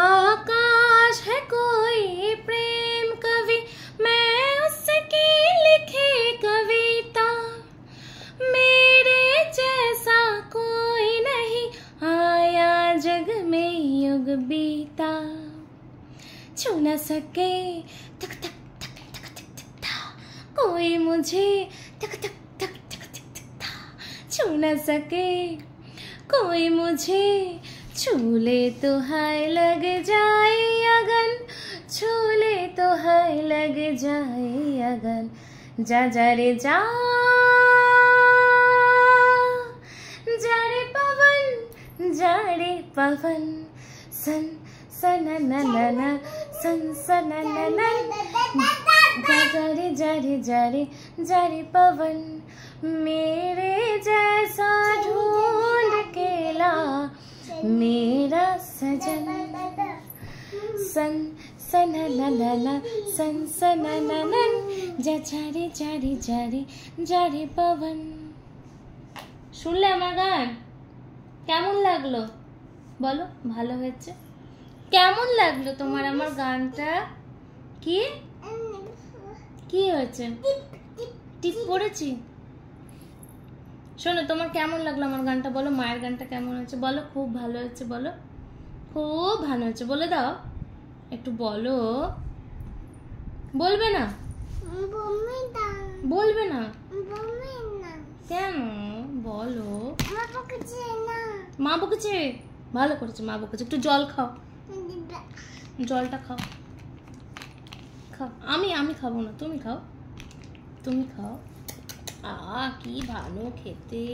आकाश है कोई प्रेम कवि मैं उसकी लिखी कविता मेरे जैसा कोई नहीं आया जग में युग बीता छू न सके तक तक तक तक तक तक था कोई मुझे तक तक तक तक तक था छू न सके कोई मुझे छूले तो हाय लग जाए अगन छूले तो हाय लग जाए अगन जा जा रे जा जा रे पवन जा रे पवन सन सन न न न सन सन न न जा जा रे जा रे जा रे जा रे पवन मेरे শুনলে আমার গান কেমন লাগলো বলো ভালো হয়েছে কেমন লাগলো তোমার আমার গানটা কি কি হয়েছে টিপ পড়েছি শোনো তোমার কেমন লাগলো আমার গানটা বলো মায়ের গানটা কেমন হয়েছে বলো খুব ভালো হয়েছে বলো খুব ভালো হয়েছে বলে দাও একটু বলো বলবে না বলবে না কেন বলো মা বকেছে ভালো করেছে মা বকেছে একটু জল খাও জলটা খাও খাও আমি আমি খাবো না তুমি খাও তুমি খাও আ কি ভালো খেতে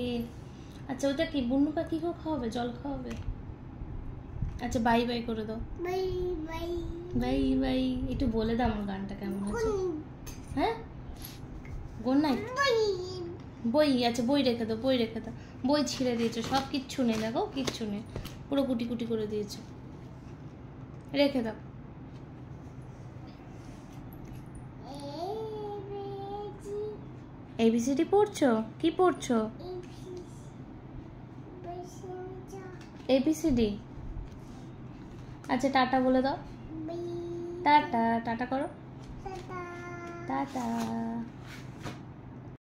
আচ্ছা ওটা কি বন্য পাখিকেও খাওয়াবে জল খাওয়াবে আচ্ছা বাই বাই করে দাও বাই বাই বাই বাই একটু বলে দাও আমার গানটা কেমন আছে হ্যাঁ গুড নাইট বই আচ্ছা বই রেখে দাও বই রেখে দাও বই ছিঁড়ে দিয়েছো সব কিচ্ছু নেই দেখো কিচ্ছু নেই পুরো কুটি কুটি করে দিয়েছো রেখে দাও এবিসিডি পড়ছো কি পড়ছো এবিসিডি আচ্ছা টাটা বলে দাও টাটা টাটা করো টাটা